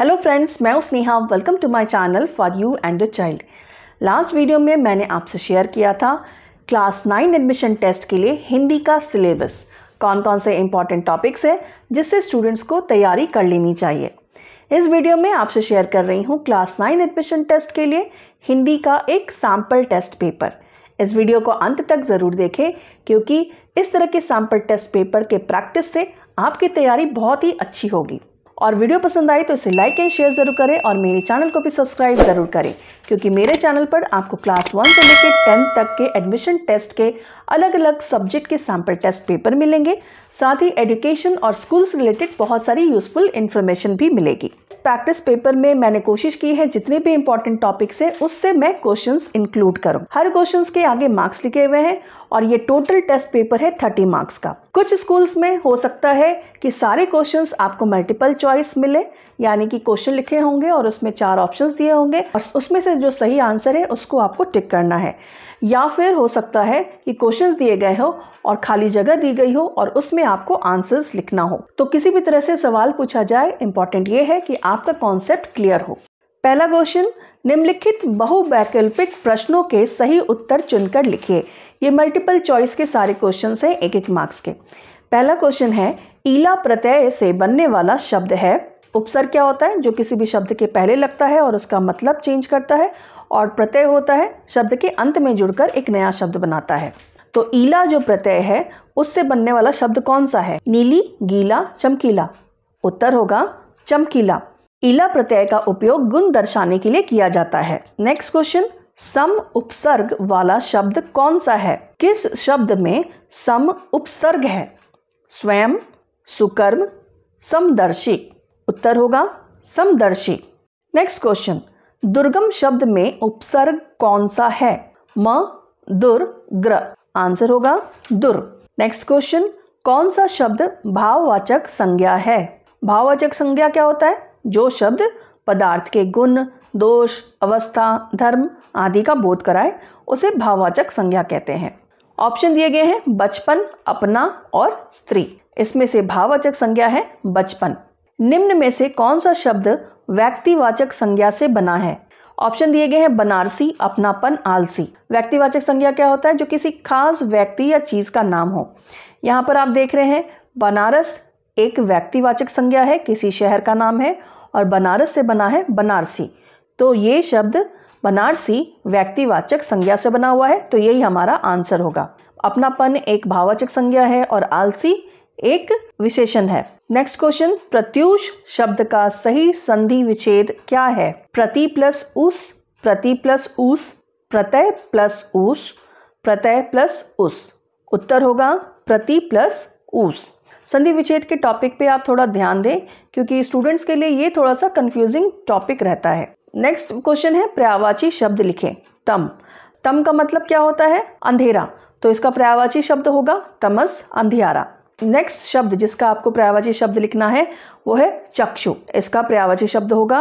hello friends मैं Sneha welcome to my channel for you and your child last video में मैंने आपसे share किया था क्लास नाइन एडमिशन टेस्ट के लिए हिंदी का सिलेबस कौन कौन से इम्पॉर्टेंट टॉपिक्स है जिससे स्टूडेंट्स को तैयारी कर लेनी चाहिए इस वीडियो में आपसे शेयर कर रही हूँ क्लास नाइन एडमिशन टेस्ट के लिए हिंदी का एक सैम्पल टेस्ट पेपर इस वीडियो को अंत तक ज़रूर देखें क्योंकि इस तरह के सैम्पल टेस्ट पेपर के प्रैक्टिस से आपकी तैयारी बहुत ही अच्छी होगी और वीडियो पसंद आई तो इसे लाइक एंड शेयर ज़रूर करें और मेरे चैनल को भी सब्सक्राइब ज़रूर करें क्योंकि मेरे चैनल पर आपको क्लास वन से लेकर टेंथ तक के एडमिशन टेस्ट के अलग अलग सब्जेक्ट के सैम्पल टेस्ट पेपर मिलेंगे साथ ही एजुकेशन और स्कूल से रिलेटेड बहुत सारी यूज़फुल इन्फॉर्मेशन भी मिलेगी प्रैक्टिस पेपर में मैंने कोशिश की है जितने भी इंपॉर्टेंट टॉपिक्स हैं उससे मैं क्वेश्चंस इंक्लूड करूं हर क्वेश्चंस के आगे मार्क्स लिखे हुए हैं और ये टोटल टेस्ट पेपर है थर्टी मार्क्स का कुछ स्कूल्स में हो सकता है कि सारे क्वेश्चंस आपको मल्टीपल चॉइस मिले यानी कि क्वेश्चन लिखे होंगे और उसमें चार ऑप्शंस दिए होंगे और उसमें से जो सही आंसर है उसको आपको टिक करना है या फिर हो सकता है कि क्वेश्चंस दिए गए हो और खाली जगह दी गई हो और उसमें आपको आंसर्स लिखना हो तो किसी भी तरह से सवाल पूछा जाए इम्पॉर्टेंट ये है कि आपका कॉन्सेप्ट क्लियर हो पहला क्वेश्चन निम्नलिखित बहुवैकल्पिक प्रश्नों के सही उत्तर चुनकर लिखिए ये मल्टीपल चॉइस के सारे क्वेश्चन हैं एक एक मार्क्स के पहला क्वेश्चन है ईला प्रत्यय से बनने वाला शब्द है उपसर क्या होता है जो किसी भी शब्द के पहले लगता है और उसका मतलब चेंज करता है और प्रत्यय होता है शब्द के अंत में जुड़कर एक नया शब्द बनाता है तो ईला जो प्रत्यय है उससे बनने वाला शब्द कौन सा है नीली गीला चमकीला उत्तर होगा चमकीला ईला प्रत्यय का उपयोग गुण दर्शाने के लिए किया जाता है नेक्स्ट क्वेश्चन सम उपसर्ग वाला शब्द कौन सा है किस शब्द में सम उपसर्ग है स्वयं सुकर्म समदर्शी उत्तर होगा समदर्शी नेक्स्ट क्वेश्चन दुर्गम शब्द में उपसर्ग कौन सा है म दुर ग्र आंसर होगा दुर नेक्स्ट क्वेश्चन कौन सा शब्द भाववाचक संज्ञा है भाववाचक संज्ञा क्या होता है जो शब्द पदार्थ के गुण दोष अवस्था धर्म आदि का बोध कराए उसे भाववाचक संज्ञा कहते हैं ऑप्शन दिए गए हैं बचपन अपना और स्त्री इसमें से भाववाचक संज्ञा है बचपन निम्न में से कौन सा शब्द व्यक्तिवाचक संज्ञा से बना है ऑप्शन दिए गए हैं बनारसी अपनापन आलसी व्यक्तिवाचक संज्ञा क्या होता है जो किसी खास व्यक्ति या चीज़ का नाम हो यहाँ पर आप देख रहे हैं बनारस एक व्यक्तिवाचक संज्ञा है किसी शहर का नाम है और बनारस से बना है बनारसी तो ये शब्द बनारसी व्यक्तिवाचक संज्ञा से बना हुआ है तो यही हमारा आंसर होगा अपनापन एक भाववाचक संज्ञा है और आलसी एक विशेषण है नेक्स्ट क्वेश्चन प्रत्युष शब्द का सही संधि विच्छेद क्या है प्रति प्लस उस प्रति प्लस उस प्रत्यय प्लस उस प्रत्यय प्लस उस उत्तर होगा प्रति प्लस उस संधि विच्छेद के टॉपिक पे आप थोड़ा ध्यान दें क्योंकि स्टूडेंट्स के लिए ये थोड़ा सा कंफ्यूजिंग टॉपिक रहता है नेक्स्ट क्वेश्चन है पर्यावाची शब्द लिखें तम तम का मतलब क्या होता है अंधेरा तो इसका पर्यावाची शब्द होगा तमस अंधियारा नेक्स्ट शब्द जिसका आपको पर्यावाची शब्द लिखना है वो है चक्षु इसका पर्यावाची शब्द होगा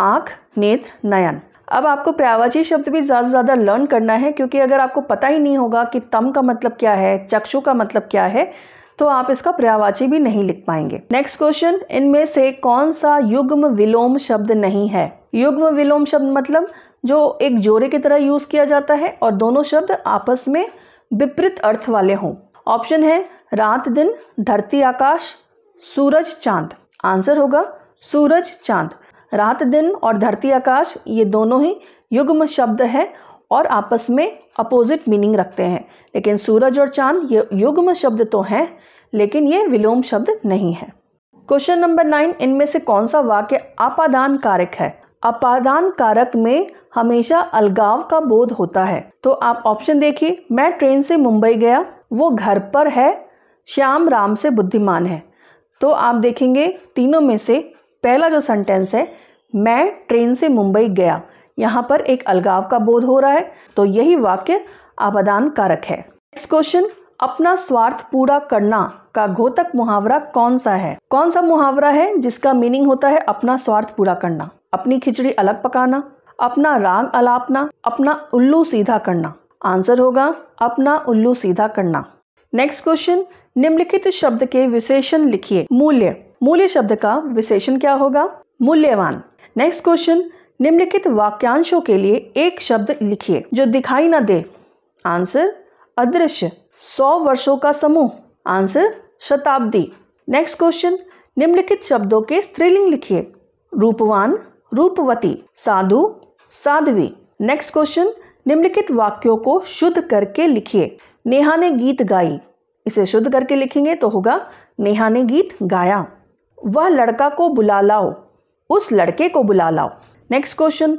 आंख नेत्र नयन अब आपको पर्यावाची शब्द भी ज़्यादा से ज़्यादा लर्न करना है क्योंकि अगर आपको पता ही नहीं होगा कि तम का मतलब क्या है चक्षु का मतलब क्या है तो आप इसका पर्यावाची भी नहीं लिख पाएंगे नेक्स्ट क्वेश्चन इनमें से कौन सा युग्म विलोम शब्द नहीं है युग्म विलोम शब्द मतलब जो एक जोड़े की तरह यूज़ किया जाता है और दोनों शब्द आपस में विपरीत अर्थ वाले हों ऑप्शन है रात दिन धरती आकाश सूरज चांद आंसर होगा सूरज चांद रात दिन और धरती आकाश ये दोनों ही युग्म शब्द है और आपस में अपोजिट मीनिंग रखते हैं लेकिन सूरज और चांद ये युग्म शब्द तो हैं लेकिन ये विलोम शब्द नहीं है क्वेश्चन नंबर नाइन इनमें से कौन सा वाक्य आपादान कारक है अपादान कारक में हमेशा अलगाव का बोध होता है तो आप ऑप्शन देखिए मैं ट्रेन से मुंबई गया वो घर पर है श्याम राम से बुद्धिमान है तो आप देखेंगे तीनों में से पहला जो सेंटेंस है मैं ट्रेन से मुंबई गया यहाँ पर एक अलगाव का बोध हो रहा है तो यही वाक्य आपदान कारक है नेक्स्ट क्वेश्चन अपना स्वार्थ पूरा करना का घोतक मुहावरा कौन सा है कौन सा मुहावरा है जिसका मीनिंग होता है अपना स्वार्थ पूरा करना अपनी खिचड़ी अलग पकाना अपना राग अलापना अपना उल्लू सीधा करना आंसर होगा अपना उल्लू सीधा करना नेक्स्ट क्वेश्चन निम्नलिखित शब्द के विशेषण लिखिए मूल्य मूल्य शब्द का विशेषण क्या होगा मूल्यवान नेक्स्ट क्वेश्चन निम्नलिखित वाक्यांशों के लिए एक शब्द लिखिए जो दिखाई ना दे आंसर अदृश्य सौ वर्षों का समूह आंसर शताब्दी नेक्स्ट क्वेश्चन निम्नलिखित शब्दों के स्त्रीलिंग लिखिए रूपवान रूपवती साधु साध्वी नेक्स्ट क्वेश्चन निम्नलिखित वाक्यों को शुद्ध करके लिखिए नेहा ने गीत गाई इसे शुद्ध करके लिखेंगे तो होगा नेहा ने गीत गाया वह लड़का को बुला लाओ उस लड़के को बुला लाओ नेक्स्ट क्वेश्चन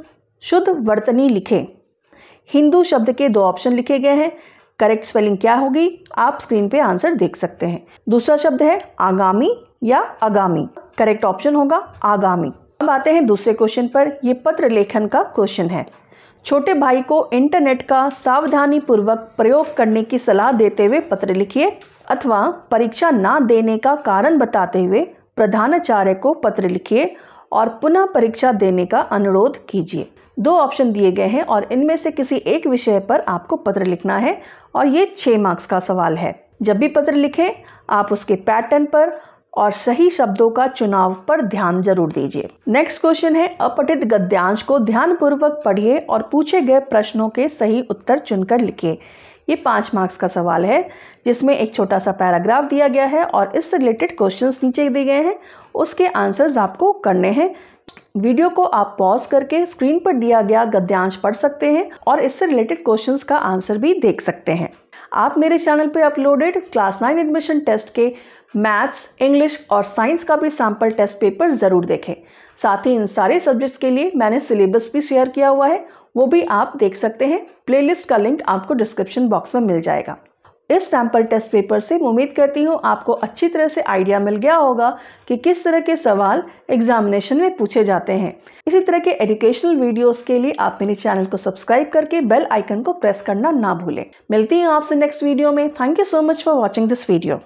शुद्ध वर्तनी लिखें हिंदू शब्द के दो ऑप्शन लिखे गए हैं करेक्ट स्पेलिंग क्या होगी आप स्क्रीन पे आंसर देख सकते हैं दूसरा शब्द है आगामी या आगामी करेक्ट ऑप्शन होगा आगामी अब आते हैं दूसरे क्वेश्चन पर यह पत्र लेखन का क्वेश्चन है छोटे भाई को इंटरनेट का सावधानी पूर्वक प्रयोग करने की सलाह देते हुए पत्र लिखिए अथवा परीक्षा ना देने का कारण बताते हुए प्रधानाचार्य को पत्र लिखिए और पुनः परीक्षा देने का अनुरोध कीजिए दो ऑप्शन दिए गए हैं और इनमें से किसी एक विषय पर आपको पत्र लिखना है और ये छः मार्क्स का सवाल है जब भी पत्र लिखें आप उसके पैटर्न पर और सही शब्दों का चुनाव पर ध्यान जरूर दीजिए नेक्स्ट क्वेश्चन है अपठित गद्यांश को ध्यानपूर्वक पढ़िए और पूछे गए प्रश्नों के सही उत्तर चुनकर लिखिए ये पाँच मार्क्स का सवाल है जिसमें एक छोटा सा पैराग्राफ दिया गया है और इससे रिलेटेड क्वेश्चंस नीचे दिए गए हैं उसके आंसर्स आपको करने हैं वीडियो को आप पॉज करके स्क्रीन पर दिया गया गद्यांश पढ़ सकते हैं और इससे रिलेटेड क्वेश्चंस का आंसर भी देख सकते हैं आप मेरे चैनल पर uploaded class nine admission test के मैथ्स इंग्लिश और साइंस का भी सैम्पल टेस्ट पेपर ज़रूर देखें साथ ही इन सारे सब्जेक्ट्स के लिए मैंने सिलेबस भी शेयर किया हुआ है वो भी आप देख सकते हैं प्लेलिस्ट का लिंक आपको डिस्क्रिप्शन बॉक्स में मिल जाएगा इस सैम्पल टेस्ट पेपर से उम्मीद करती हूँ आपको अच्छी तरह से आइडिया मिल गया होगा कि किस तरह के सवाल एग्जामिनेशन में पूछे जाते हैं इसी तरह के एजुकेशनल वीडियोस के लिए आप मेरे चैनल को सब्सक्राइब करके बेल आइकन को प्रेस करना ना भूलें मिलती हूँ आपसे नेक्स्ट वीडियो में thank you so much for watching this video